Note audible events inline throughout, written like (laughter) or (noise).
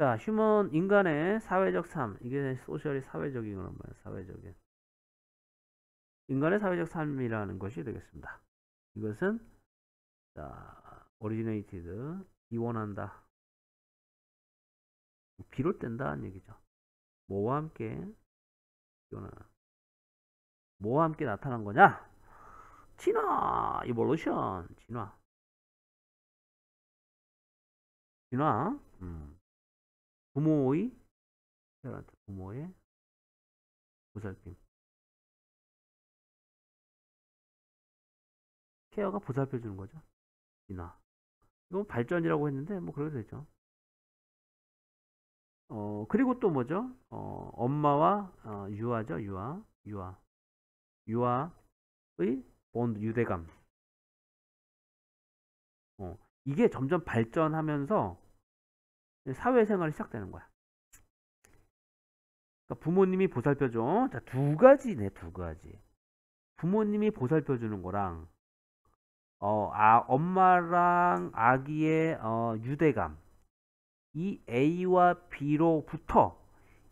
자, 휴먼 인간의 사회적 삶. 이게 소셜이 사회적인 거란 말이에요. 사회적인. 인간의 사회적 삶이라는 것이 되겠습니다. 이것은 자, o r i g i n a t 원한다 비롯된다는 얘기죠. 뭐와 함께 이거는 뭐와 함께 나타난 거냐? 진화, 이 v 루션 진화. 진화. 음. 부모의 페어트 부모의 보살핌 케어가 보살펴 주는 거죠 진화 이건 발전이라고 했는데 뭐 그래도 되죠 어 그리고 또 뭐죠 어 엄마와 어, 유아죠 유아 유아 유아의 본드 유대감 어 이게 점점 발전하면서 사회생활이 시작되는 거야. 그러니까 부모님이 보살펴줘. 자, 두 가지네, 두 가지. 부모님이 보살펴주는 거랑, 어, 아, 엄마랑 아기의 어, 유대감. 이 A와 B로부터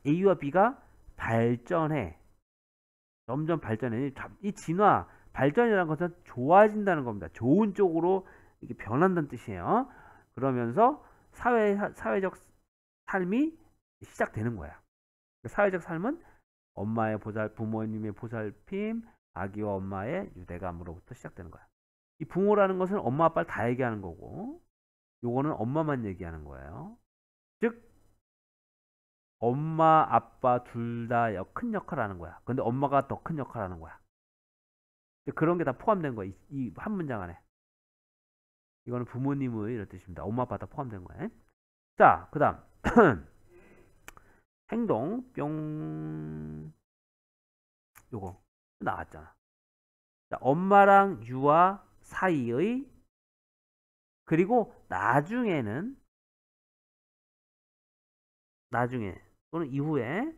A와 B가 발전해. 점점 발전해. 이 진화, 발전이라는 것은 좋아진다는 겁니다. 좋은 쪽으로 이렇게 변한다는 뜻이에요. 그러면서 사회, 사회적 삶이 시작되는 거야. 그러니까 사회적 삶은 엄마의 보살, 부모님의 보살핌, 아기와 엄마의 유대감으로부터 시작되는 거야. 이 부모라는 것은 엄마 아빠를 다 얘기하는 거고, 요거는 엄마만 얘기하는 거예요. 즉, 엄마 아빠 둘 다 큰 역할을 하는 거야. 근데 엄마가 더 큰 역할을 하는 거야. 그러니까 그런 게 다 포함된 거야. 이 한 문장 안에. 이거는 부모님의 이런 뜻입니다. 엄마 아빠 다 포함된 거예요. 자, 그 다음 (clears throat) 행동 뿅 요거 나왔잖아. 자, 엄마랑 유아 사이의 그리고 나중에는 나중에 또는 이후에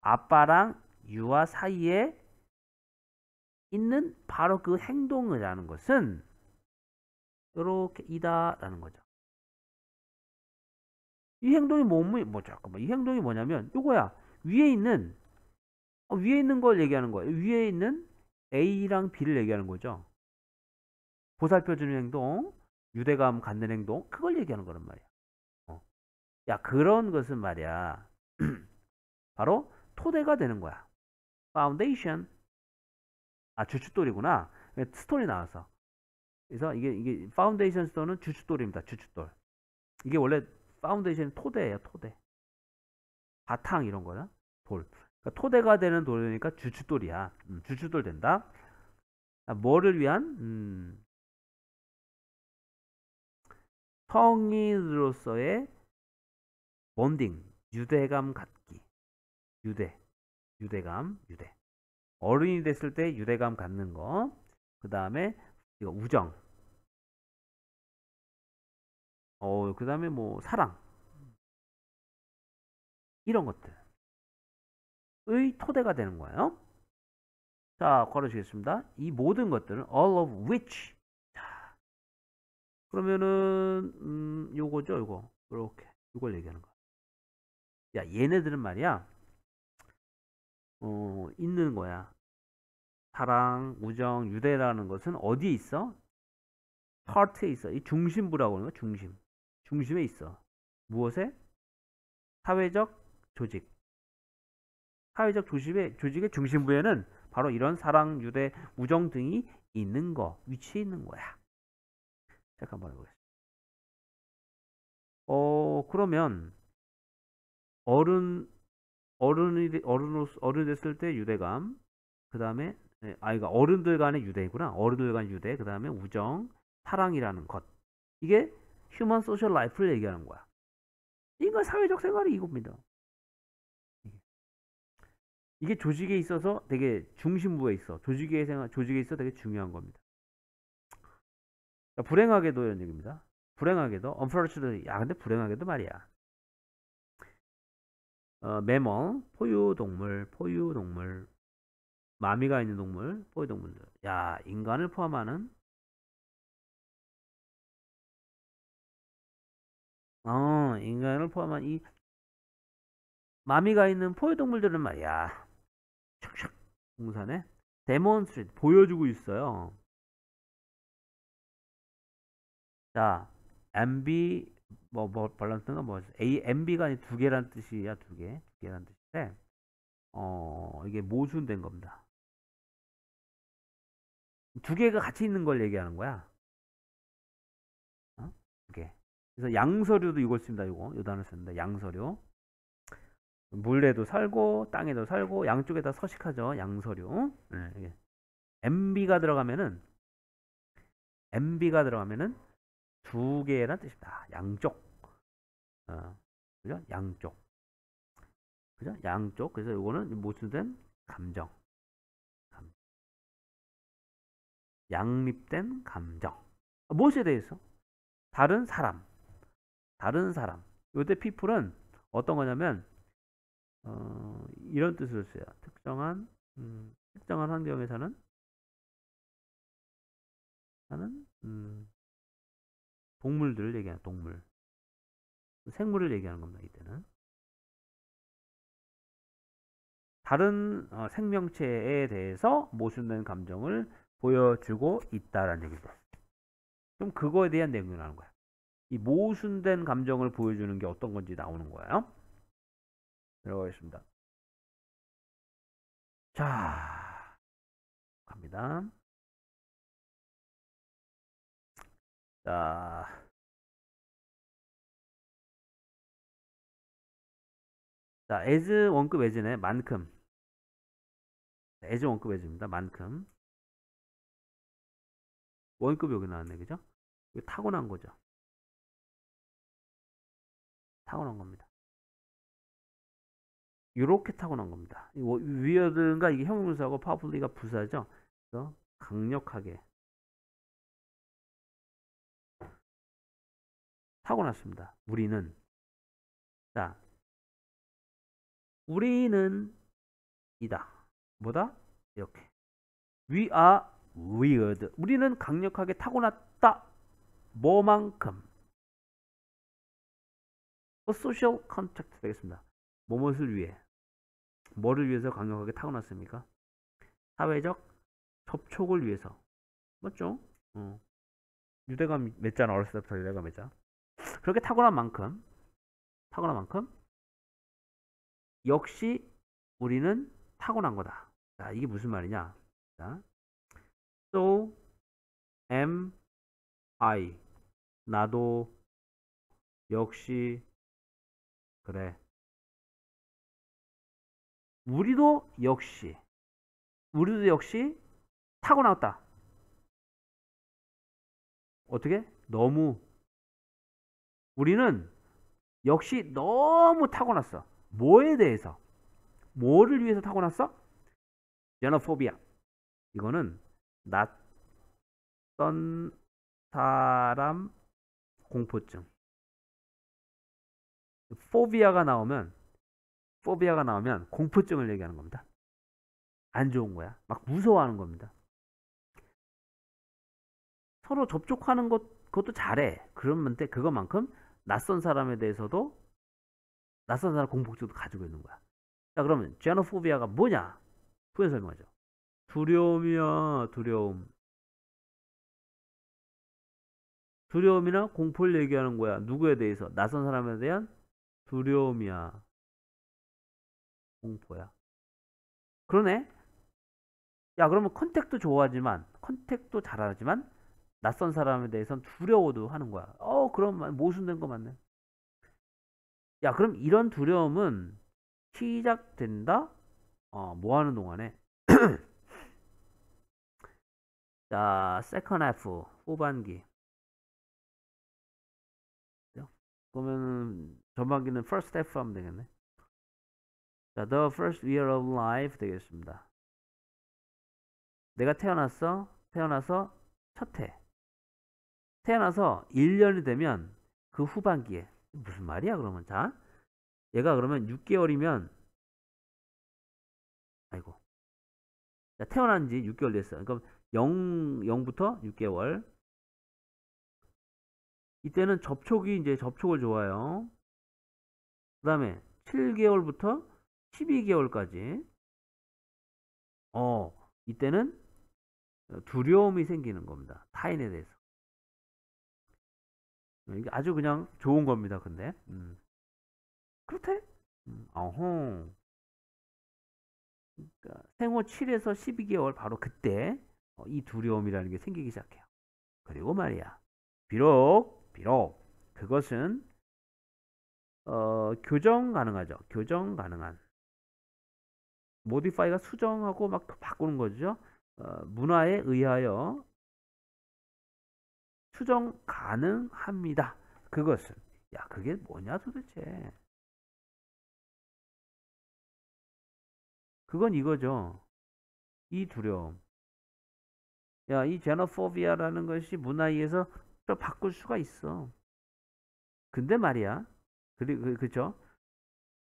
아빠랑 유아 사이에 있는 바로 그행동을하는 것은 이렇게 이다라는 거죠. 이 행동이 뭐뭐 뭐, 잠깐만 이 행동이 뭐냐면 이거야 위에 있는 어, 위에 있는 걸 얘기하는 거예요. 위에 있는 A랑 B를 얘기하는 거죠. 보살펴주는 행동, 유대감 갖는 행동, 그걸 얘기하는 거란 말이야. 어. 야, 그런 것은 말이야. (clears throat) 바로 토대가 되는 거야. 파운데이션. 아, 주춧돌이구나. 스톤이 나와서. 그래서 이게 이게 파운데이션 스톤은 주춧돌입니다. 주춧돌. 이게 원래 파운데이션 토대예요. 토대. 바탕 이런 거나 돌. 그러니까 토대가 되는 돌이니까 주춧돌이야. 음, 주춧돌 된다. 아, 뭐를 위한 음, 성인으로서의 본딩, 유대감 갖기. 유대. 유대감, 유대. 어른이 됐을 때 유대감 갖는 거. 그 다음에 이거 우정. 어, 그 다음에 뭐 사랑. 이런 것들의 토대가 되는 거예요. 자, 걸어주겠습니다. 이 모든 것들은 all of which. 자, 그러면은 음, 요거죠, 요거. 요렇게 이걸 얘기하는 거야. 야, 얘네들은 말이야. 어, 있는 거야. 사랑, 우정, 유대라는 것은 어디에 있어? h 트에 있어. 이 중심부라고 하는 거 중심. 중심에 있어. 무엇에? 사회적 조직. 사회적 조직의, 조직의 중심부에는 바로 이런 사랑, 유대, 우정 등이 있는 거, 위치에 있는 거야. 잠깐 만 해보겠습니다. 어, 그러면 어른, 어른이, 어른, 어른 됐을 때 유대감, 그 다음에 예, 아이가 어른들 간의 유대이구나. 어른들 간 유대, 그 다음에 우정, 사랑이라는 것. 이게 휴먼 소셜 라이프를 얘기하는 거야. 인간 사회적 생활이 이겁니다. 예. 이게 조직에 있어서 되게 중심부에 있어. 조직에 생활, 조직에 있어 되게 중요한 겁니다. 불행하게도 이런 얘기입니다. 불행하게도, unfortunately, 야, 근데 불행하게도 말이야. 어, 매몰, 포유동물, 포유동물, 마미가 있는 동물, 포유 동물들. 야, 인간을 포함하는 어, 인간을 포함한 이 마미가 있는 포유 동물들은 말이야. 슉슉 공산에 데몬스트레이트 보여주고 있어요. 자, MB 뭐, 뭐 밸런스가 뭐였어? A, MB가 두 개란 뜻이야, 두 개. 두 개란 뜻인데. 어, 이게 모순된 겁니다. 두 개가 같이 있는 걸 얘기하는 거야. 어? 두 개. 그래서 양서류도 이걸 씁니다. 이거 요 단어 쓰는데 양서류. 물에도 살고 땅에도 살고 양쪽에 다 서식하죠. 양서류. 네, MB가 들어가면은 MB가 들어가면은 두 개란 뜻입니다. 양쪽. 어, 그죠? 양쪽. 그죠? 양쪽. 그래서 이거는 모순된 뭐 감정. 양립된 감정. 무엇에 대해서? 다른 사람. 다른 사람. 요때 people은 어떤 거냐면 어, 이런 뜻으로 써요. 특정한 음, 특정한 환경에서는 하는 음, 동물들을 얘기하는 동물. 생물을 얘기하는 겁니다. 이때는 다른 어, 생명체에 대해서 모순된 감정을 보여주고 있다라는 얘기죠. 그럼 그거에 대한 내용이 나오는 거야. 이 모순된 감정을 보여주는 게 어떤 건지 나오는 거예요. 들어가겠습니다. 자, 갑니다. 자, 자, as 원급 as네 만큼. as 원급 as입니다. 만큼. 원급 여기 나왔네 그죠? 이게 타고난 거죠. 타고난 겁니다. 이렇게 타고난 겁니다. 위어든가 이게 형용사고 하 파워풀리가 부사죠. 그래서 강력하게 타고났습니다. 우리는 자 우리는 이다. 뭐다? 이렇게. We are weird. 우리는 강력하게 타고났다. 뭐만큼. social contact 되겠습니다. 무엇을 위해? 뭐를 위해서 강력하게 타고났습니까? 사회적 접촉을 위해서. 맞죠? 어. 유대가 맺잖아. 어렸을 때부터 유대가 맺자. 그렇게 타고난 만큼, 타고난 만큼, 역시 우리는 타고난 거다. 자, 이게 무슨 말이냐? 자, so am I. 나도 역시 그래. 우리도 역시 우리도 역시 타고 나왔다. 어떻게? 너무 우리는 역시 너무 타고났어. 뭐에 대해서? 뭐를 위해서 타고났어? 제노포비아. 이거는 낯선 사람 공포증 포비아가 나오면 포비아가 나오면 공포증을 얘기하는 겁니다. 안 좋은 거야. 막 무서워하는 겁니다. 서로 접촉하는 것 그것도 잘해. 그런데 그것만큼 낯선 사람에 대해서도 낯선 사람 공포증도 가지고 있는 거야. 자 그러면 제노포비아가 뭐냐? 후에 설명하죠. 두려움이야 두려움 두려움이나 공포를 얘기하는 거야 누구에 대해서 낯선 사람에 대한 두려움이야 공포야 그러네 야 그러면 컨택도 좋아하지만 컨택도 잘하지만 낯선 사람에 대해서는 두려워도 하는 거야 어 그럼 모순된 거 맞네 야 그럼 이런 두려움은 시작된다 어, 뭐 하는 동안에 (clears throat) 자, 세컨 F 후반기. 그러면 전반기는 first F 하면 되겠네. 자, the first year of life 되겠습니다. 내가 태어났어. 태어나서 첫 해. 태어나서 1년이 되면 그 후반기에 무슨 말이야 그러면 자 얘가 그러면 6개월이면 아이고 자, 태어난 지 6개월 됐어. 그럼 0, 0부터 6개월. 이때는 접촉이 이제 접촉을 좋아요. 그 다음에 7개월부터 12개월까지. 어, 이때는 두려움이 생기는 겁니다. 타인에 대해서. 이게 아주 그냥 좋은 겁니다. 근데 음. 그렇대? 음, 어허. 그러니까 생후 7에서 12개월 바로 그때 어, 이 두려움이라는 게 생기기 시작해요. 그리고 말이야. 비록, 비록, 그것은, 어, 교정 가능하죠. 교정 가능한. 모디파이가 수정하고 막 바꾸는 거죠. 어, 문화에 의하여 수정 가능합니다. 그것은. 야, 그게 뭐냐 도대체. 그건 이거죠. 이 두려움. 야, 이 제너포비아라는 것이 문화위에서 바꿀 수가 있어. 근데 말이야. 그리고 그죠?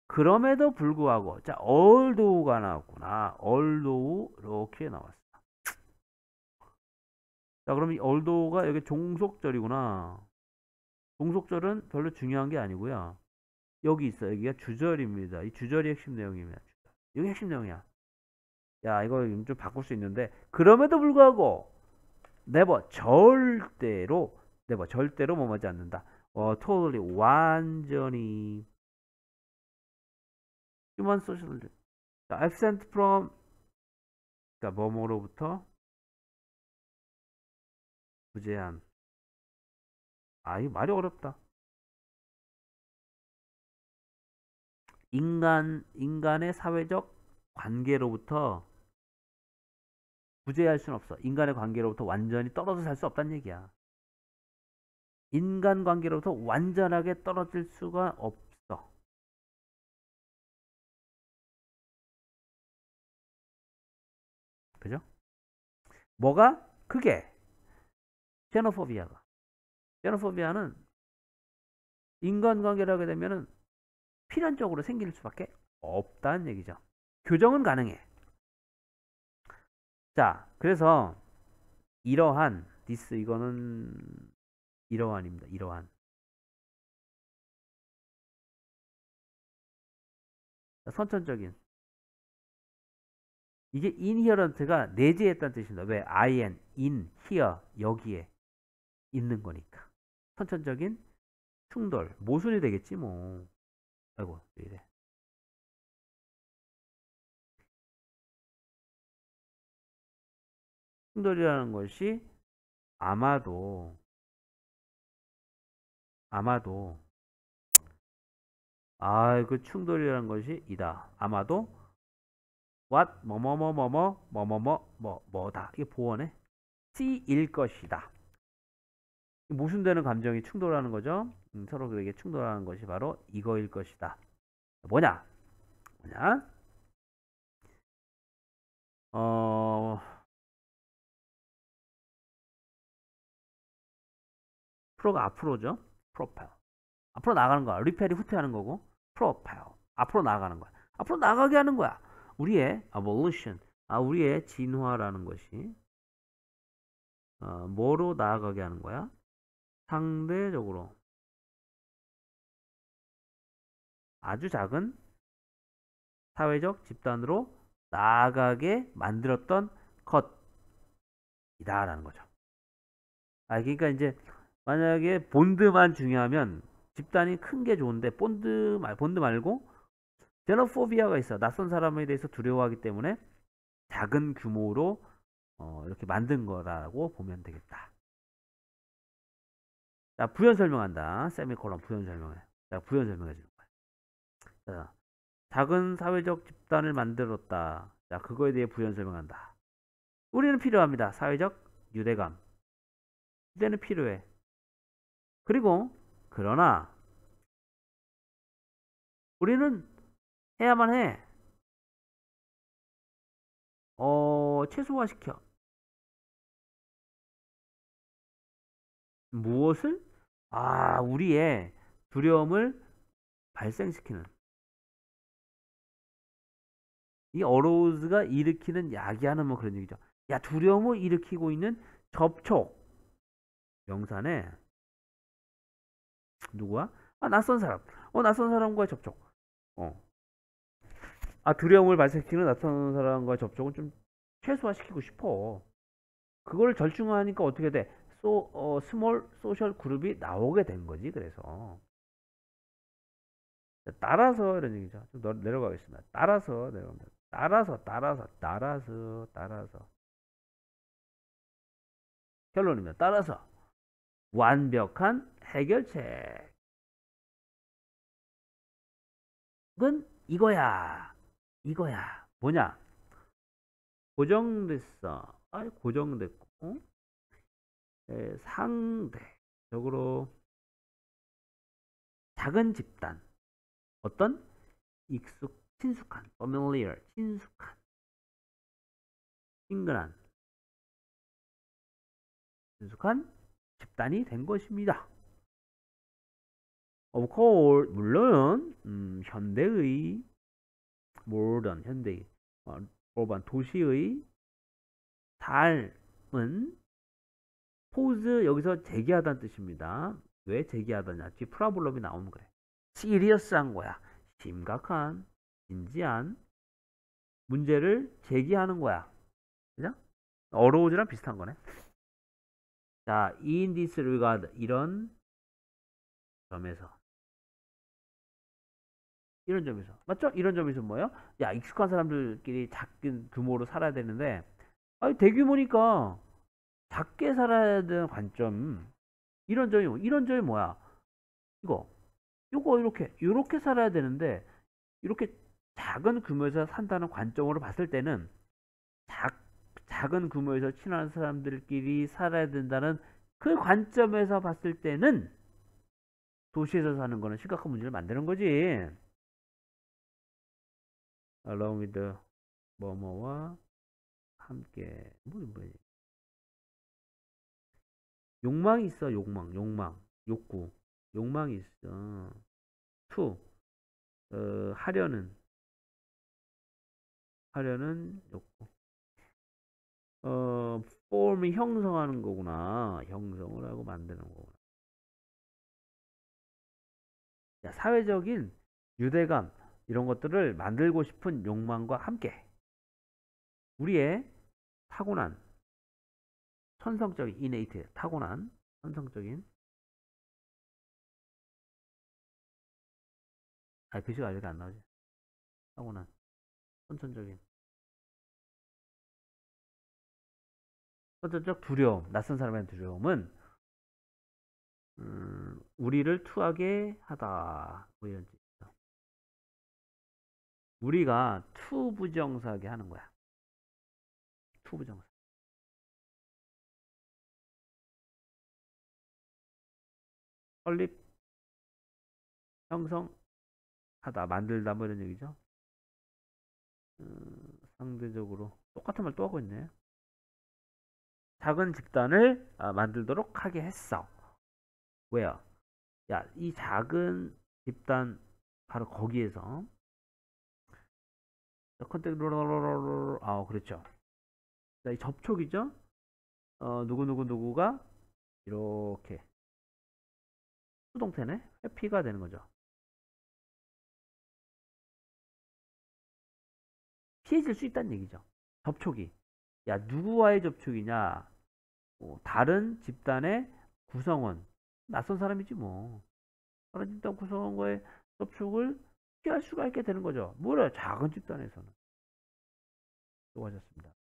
그럼에도 불구하고 자, 얼도우가 나왔구나. 얼도우 이렇게 나왔어. 자, 그럼 이 얼도우가 여기 종속절이구나. 종속절은 별로 중요한 게 아니고요. 여기 있어. 여기가 주절입니다. 이 주절이 핵심 내용입니다. 주절. 이게 핵심 내용이야. 야이거좀 바꿀 수 있는데 그럼에도 불구하고 never 절대로 never 절대로 뭐하지 않는다. 어, totally 완전히 human social absent from 그러니까 뭐뭐로부터 무제한아 이거 말이 어렵다. 인간 인간의 사회적 관계로부터 구제할 수는 없어. 인간의 관계로부터 완전히 떨어져 살 수 없다는 얘기야. 인간 관계로부터 완전하게 떨어질 수가 없어. 그죠? 뭐가? 그게 제노포비아가. 제노포비아는 인간관계를 하게 되면 은 필연적으로 생길 수밖에 없다는 얘기죠. 교정은 가능해. 자, 그래서 이러한 t 스 이거는 이러한입니다. 이러한. 선천적인 이게 inherent가 내재했다는 뜻입니다. 왜? in, in, here, 여기에 있는 거니까. 선천적인 충돌, 모순이 되겠지 뭐. 아이고, 이래. 충돌이라는 것이 아마도 아마도 아그 충돌이라는 것이 이다 아마도 what 뭐뭐뭐뭐뭐 뭐뭐뭐 뭐, 뭐다 이게 보원에 C일 것이다 모순되는 감정이 충돌하는 거죠 음, 서로 그에게 충돌하는 것이 바로 이거일 것이다 뭐냐 뭐냐 어 프로가 앞으로죠. 프로파일. 앞으로 나가는 거야. 리펠이 후퇴하는 거고 프로파일. 앞으로 나가는 거야. 앞으로 나가게 하는 거야. 우리의 evolution, 아, 아, 우리의 진화라는 것이 어, 뭐로 나아가게 하는 거야? 상대적으로 아주 작은 사회적 집단으로 나아가게 만들었던 것이다라는 거죠. 아, 그러니까 이제 만약에 본드만 중요하면 집단이 큰 게 좋은데 본드 말 본드 말고 제너포비아가 있어 낯선 사람에 대해서 두려워하기 때문에 작은 규모로 어, 이렇게 만든 거라고 보면 되겠다. 자 부연 설명한다. 세미콜론 부연 설명해. 자 부연 설명해 주는 거야. 자 작은 사회적 집단을 만들었다. 자 그거에 대해 부연 설명한다. 우리는 필요합니다. 사회적 유대감. 유대는 필요해. 그리고 그러나 우리는 해야만 해. 어, 최소화시켜. 무엇을? 아, 우리의 두려움을 발생시키는. 이 어로우즈가 일으키는 야기하는 뭐 그런 얘기죠. 야, 두려움을 일으키고 있는 접촉. 명산에 누구야? 아 낯선 사람. 어 낯선 사람과의 접촉. 어. 아 두려움을 발생시키는 낯선 사람과의 접촉은 좀 최소화시키고 싶어. 그걸 절충하니까 어떻게 돼? 소, 어, 스몰 소셜 그룹이 나오게 된 거지. 그래서 따라서 이런 얘기죠. 좀 내려가겠습니다. 따라서 내려갑니 따라서 따라서 따라서 따라서 결론입니다. 따라서 완벽한 해결책. 은 이거야. 이거야. 뭐냐? 고정됐어. 아니, 고정됐고. 네, 상대적으로 작은 집단. 어떤 익숙, 친숙한, familiar, 친숙한, 친근한, 친숙한 집단이 된 것입니다. Of course, 물론 음, 현대의 모던 현대 어, 오반 도시의 삶은 포즈 여기서 재기하다는 뜻입니다. 왜 재기하다냐? 뒤 프라블럼이 나오면 그래. 시리어스한 거야. 심각한, 진지한 문제를 제기하는 거야. 그냥 어로우즈랑 비슷한 거네. 자, in this r e 이런 점에서 이런 점에서 맞죠? 이런 점에서 뭐예요? 야 익숙한 사람들끼리 작은 규모로 살아야 되는데 아니 대규모니까 작게 살아야 되는 관점 이런 점이 이런 점이 뭐야? 이거 이거 이렇게 이렇게 살아야 되는데 이렇게 작은 규모에서 산다는 관점으로 봤을 때는 작 작은 규모에서 친한 사람들끼리 살아야 된다는 그 관점에서 봤을 때는 도시에서 사는 거는 심각한 문제를 만드는 거지. along with 뭐뭐와 함께 뭐 뭐지? 욕망이 있어 욕망 욕망 욕구 욕망이 있어 투 어, 하려는 하려는 욕구 어, 폼이 형성하는 거구나. 형성을 하고 만드는 거구나. 자, 사회적인 유대감 이런 것들을 만들고 싶은 욕망과 함께 우리의 타고난 천성적인 이네이트 타고난 천성적인 아, 글씨가 그 아직안 나오지. 타고난 천천적인 선천적 두려움, 낯선 사람의 두려움은 음, 우리를 투하게 하다. 뭐였지? 이런 우리가 투부정사하게 하는 거야. 투부정사. 설립, 형성하다, 만들다 뭐 이런 얘기죠. 음, 상대적으로 똑같은 말 또 하고 있네. 작은 집단을 어, 만들도록 하게 했어. 왜요? 야, 이 작은 집단 바로 거기에서 컨택 롤롤롤롤 아, 그렇죠. 자, 이 접촉이죠. 어, 누구누구 누구가 이렇게 수동태네. 회피가 되는 거죠. 피해질 수 있다는 얘기죠. 접촉이. 야 누구와의 접촉이냐 뭐 다른 집단의 구성원 낯선 사람이지 뭐 다른 집단 구성원과의 접촉을 피할 수가 있게 되는 거죠 뭐래 작은 집단에서는 좋아졌습니다